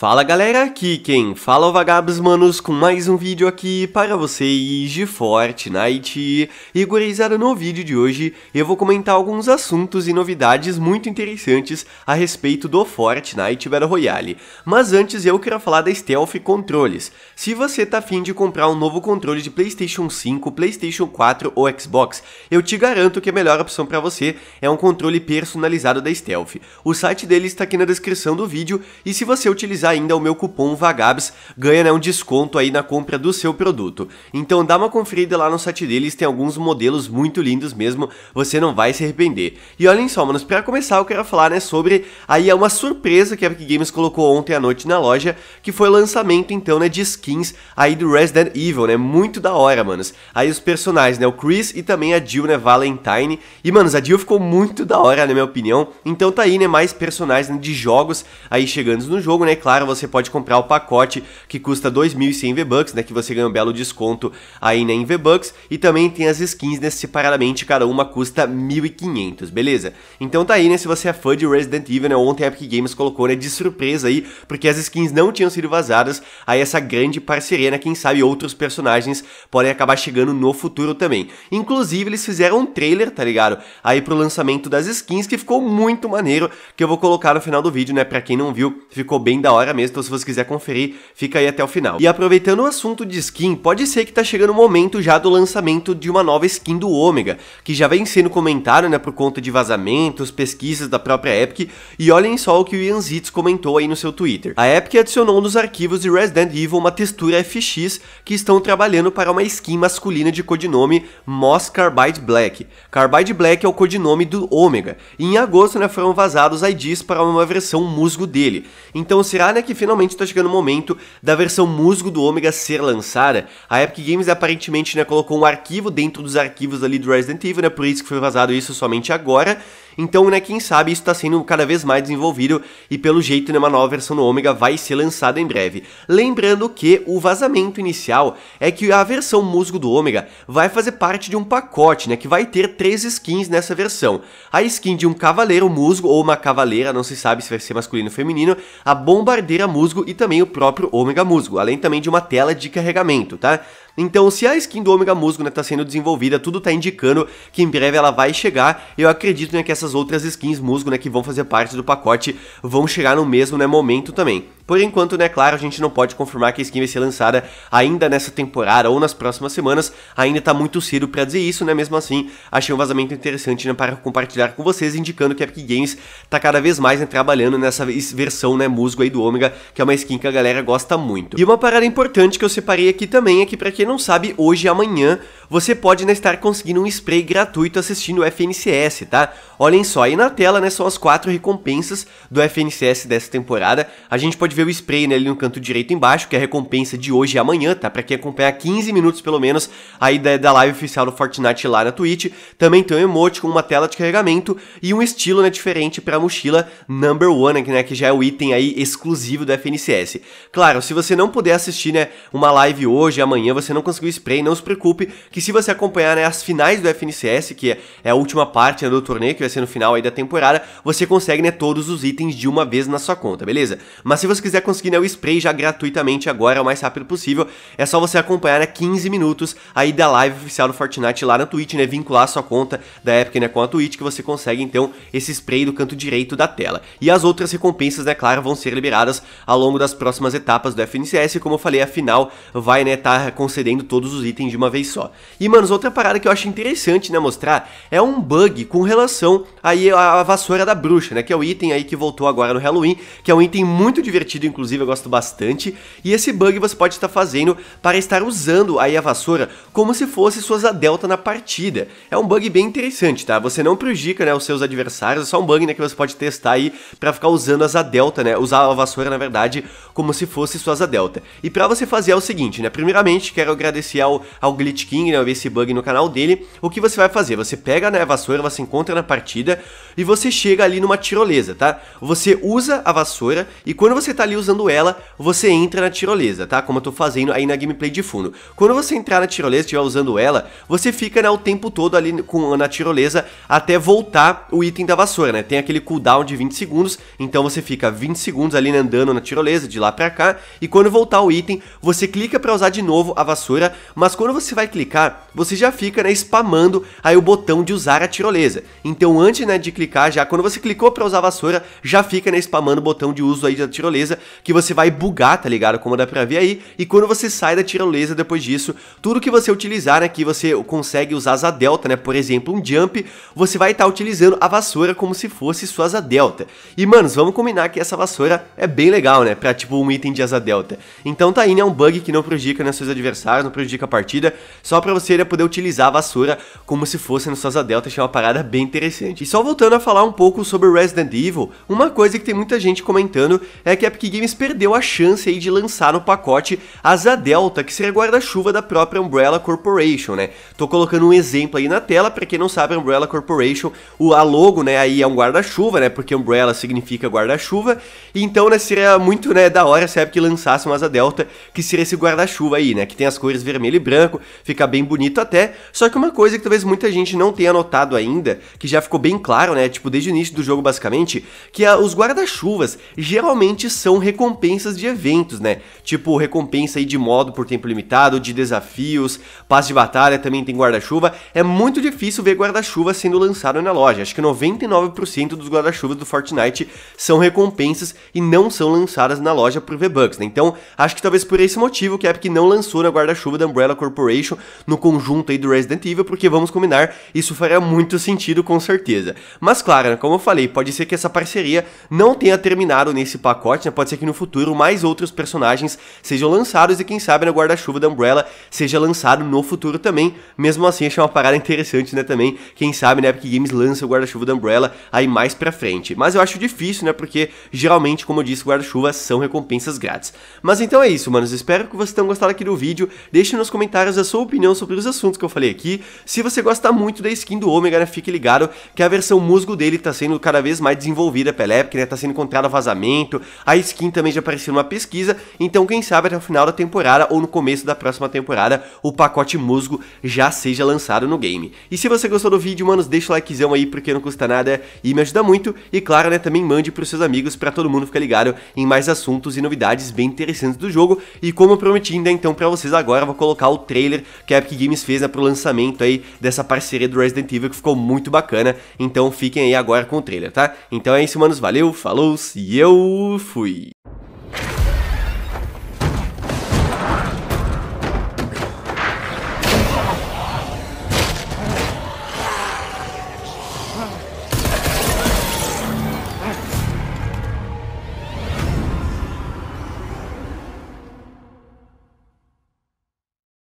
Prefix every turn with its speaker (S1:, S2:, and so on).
S1: Fala galera, aqui quem fala é o Vagabos Manos com mais um vídeo aqui para vocês de Fortnite. E gurizada, no vídeo de hoje eu vou comentar alguns assuntos e novidades muito interessantes a respeito do Fortnite Battle Royale. Mas antes eu quero falar da Stealth Controles. Se você tá afim de comprar um novo controle de Playstation 5, Playstation 4 ou Xbox, eu te garanto que a melhor opção para você é um controle personalizado da Stealth. O site dele está aqui na descrição do vídeo e se você utilizar ainda o meu cupom VAGABS ganha né, um desconto aí na compra do seu produto. Então dá uma conferida lá no site deles, tem alguns modelos muito lindos mesmo, você não vai se arrepender. E olhem só, manos, para começar eu quero falar né, sobre aí é uma surpresa que a Epic Games colocou ontem à noite na loja, que foi o lançamento então né, de skins aí do Resident Evil, né, muito da hora, manos. Aí os personagens, né, o Chris e também a Jill, né, Valentine. E, manos, a Jill ficou muito da hora, na minha opinião. Então tá aí, né, mais personagens né, de jogos aí chegando no jogo, né, claro Claro, você pode comprar o pacote que custa 2.100 V-Bucks, né, que você ganha um belo desconto aí né, em V-Bucks, e também tem as skins né, separadamente, cada uma custa 1.500, beleza? Então tá aí, né, se você é fã de Resident Evil, né, ontem a Epic Games colocou né, de surpresa aí, porque as skins não tinham sido vazadas, aí essa grande parceria, né, quem sabe outros personagens podem acabar chegando no futuro também. Inclusive, eles fizeram um trailer, tá ligado? Aí pro lançamento das skins, que ficou muito maneiro, que eu vou colocar no final do vídeo, né, pra quem não viu, ficou bem da hora, mesmo, então se você quiser conferir, fica aí até o final. E aproveitando o assunto de skin, pode ser que tá chegando o momento já do lançamento de uma nova skin do Ômega, que já vem sendo comentado, né, por conta de vazamentos, pesquisas da própria Epic, e olhem só o que o Ian Zitz comentou aí no seu Twitter. A Epic adicionou nos arquivos de Resident Evil uma textura FX que estão trabalhando para uma skin masculina de codinome Moss Carbide Black. Carbide Black é o codinome do Ômega, e em agosto, né, foram vazados IDs para uma versão musgo dele. Então será, né, é que finalmente está chegando o momento da versão musgo do Omega ser lançada. A Epic Games aparentemente né, colocou um arquivo dentro dos arquivos ali do Resident Evil, né, por isso que foi vazado isso somente agora. Então, né, quem sabe isso está sendo cada vez mais desenvolvido e pelo jeito né, uma nova versão do Ômega vai ser lançada em breve. Lembrando que o vazamento inicial é que a versão musgo do Ômega vai fazer parte de um pacote, né, que vai ter três skins nessa versão. A skin de um cavaleiro musgo ou uma cavaleira, não se sabe se vai ser masculino ou feminino, a bombardeira musgo e também o próprio Ômega musgo, além também de uma tela de carregamento, tá? Então, se a skin do Ômega Musgo está né, tá sendo desenvolvida, tudo está indicando que em breve ela vai chegar. Eu acredito né, que essas outras skins Musgo né, que vão fazer parte do pacote vão chegar no mesmo né, momento também. Por enquanto, né, claro, a gente não pode confirmar que a skin vai ser lançada ainda nessa temporada ou nas próximas semanas, ainda tá muito cedo para dizer isso, né, mesmo assim, achei um vazamento interessante né, para compartilhar com vocês, indicando que a Epic Games tá cada vez mais né, trabalhando nessa versão, né, musgo aí do Ômega, que é uma skin que a galera gosta muito. E uma parada importante que eu separei aqui também é que, pra quem não sabe, hoje e amanhã você pode né, estar conseguindo um spray gratuito assistindo o FNCS, tá? Olhem só, aí na tela, né, são as quatro recompensas do FNCS dessa temporada, a gente pode vê o spray né, ali no canto direito embaixo, que é a recompensa de hoje e amanhã, tá? Pra quem acompanhar 15 minutos pelo menos aí da, da live oficial do Fortnite lá na Twitch. Também tem um emote com uma tela de carregamento e um estilo né, diferente pra mochila Number One, né, que já é o item aí exclusivo do FNCS. Claro, se você não puder assistir né, uma live hoje, amanhã, você não conseguiu spray, não se preocupe, que se você acompanhar né, as finais do FNCS, que é a última parte né, do torneio, que vai ser no final aí da temporada, você consegue né, todos os itens de uma vez na sua conta, beleza? Mas se você quiser conseguir né, o spray já gratuitamente agora, o mais rápido possível, é só você acompanhar né, 15 minutos aí da live oficial do Fortnite lá na Twitch, né? Vincular sua conta da Epic né, com a Twitch, que você consegue então esse spray do canto direito da tela. E as outras recompensas, né, claro, vão ser liberadas ao longo das próximas etapas do FNCS, e como eu falei, a final vai, né, tá concedendo todos os itens de uma vez só. E, mano, outra parada que eu acho interessante, né, mostrar, é um bug com relação aí à vassoura da bruxa, né, que é o item aí que voltou agora no Halloween, que é um item muito divertido inclusive eu gosto bastante. E esse bug você pode estar fazendo para estar usando aí a vassoura como se fosse suas delta na partida. É um bug bem interessante, tá? Você não prejudica né, os seus adversários, é só um bug né, que você pode testar aí para ficar usando as delta, né? Usar a vassoura, na verdade, como se fosse suas delta. E para você fazer é o seguinte, né? Primeiramente, quero agradecer ao, ao Glitch King, né? Eu vi esse bug no canal dele. O que você vai fazer? Você pega né, a vassoura, você encontra na partida e você chega ali numa tirolesa, tá? Você usa a vassoura e quando você tá ali usando ela, você entra na tirolesa, tá? Como eu tô fazendo aí na gameplay de fundo. Quando você entrar na tirolesa e estiver usando ela, você fica né, o tempo todo ali com, na tirolesa até voltar o item da vassoura, né? Tem aquele cooldown de 20 segundos, então você fica 20 segundos ali né, andando na tirolesa, de lá pra cá, e quando voltar o item, você clica pra usar de novo a vassoura, mas quando você vai clicar, você já fica né, spamando aí o botão de usar a tirolesa. Então antes né, de clicar já, quando você clicou pra usar a vassoura, já fica né, spamando o botão de uso aí da tirolesa, que você vai bugar, tá ligado? Como dá pra ver aí. E quando você sai da tirolesa depois disso, tudo que você utilizar, né, que você consegue usar asa delta, né, por exemplo, um jump, você vai estar tá utilizando a vassoura como se fosse sua asa delta. E, manos, vamos combinar que essa vassoura é bem legal, né, pra tipo um item de asa delta. Então tá aí, né, um bug que não prejudica né, seus adversários, não prejudica a partida, só pra você né, poder utilizar a vassoura como se fosse no sua asa delta, achei é uma parada bem interessante. E só voltando a falar um pouco sobre Resident Evil, uma coisa que tem muita gente comentando é que a é Epic Games perdeu a chance aí de lançar no pacote a Zadelta, que seria guarda-chuva da própria Umbrella Corporation, né? Tô colocando um exemplo aí na tela, para quem não sabe, a Umbrella Corporation, o a logo, né, aí é um guarda-chuva, né? Porque Umbrella significa guarda-chuva. Então, né, seria muito, né, da hora se a Epic lançasse uma Asa Delta, que seria esse guarda-chuva aí, né? Que tem as cores vermelho e branco, fica bem bonito até. Só que uma coisa que talvez muita gente não tenha notado ainda, que já ficou bem claro, né? Tipo, desde o início do jogo, basicamente, que a, os guarda-chuvas geralmente são são recompensas de eventos, né? Tipo, recompensa aí de modo por tempo limitado, de desafios, paz de batalha, também tem guarda-chuva. É muito difícil ver guarda-chuva sendo lançado na loja. Acho que 99% dos guarda-chuvas do Fortnite são recompensas e não são lançadas na loja por V-Bucks, né? Então, acho que talvez por esse motivo que a Epic não lançou na guarda-chuva da Umbrella Corporation no conjunto aí do Resident Evil, porque vamos combinar, isso faria muito sentido com certeza. Mas claro, né, como eu falei, pode ser que essa parceria não tenha terminado nesse pacote, né? pode ser que no futuro mais outros personagens sejam lançados e quem sabe no guarda-chuva da Umbrella seja lançado no futuro também. Mesmo assim, acho uma parada interessante, né, também. Quem sabe, né, porque Games lança o guarda-chuva da Umbrella aí mais pra frente. Mas eu acho difícil, né, porque geralmente, como eu disse, guarda-chuva são recompensas grátis. Mas então é isso, manos. Espero que vocês tenham gostado aqui do vídeo. Deixe nos comentários a sua opinião sobre os assuntos que eu falei aqui. Se você gosta muito da skin do Ômega, né, fique ligado que a versão musgo dele tá sendo cada vez mais desenvolvida pela época né, tá sendo encontrado vazamento, aí skin também já apareceu numa pesquisa, então quem sabe até o final da temporada ou no começo da próxima temporada o pacote musgo já seja lançado no game. E se você gostou do vídeo, manos, deixa o likezão aí porque não custa nada e me ajuda muito. E claro, né, também mande pros seus amigos para todo mundo ficar ligado em mais assuntos e novidades bem interessantes do jogo. E como prometi ainda então para vocês agora, vou colocar o trailer que a Epic Games fez né, pro lançamento aí dessa parceria do Resident Evil que ficou muito bacana. Então fiquem aí agora com o trailer, tá? Então é isso, manos, valeu, falou e eu fui! Bye.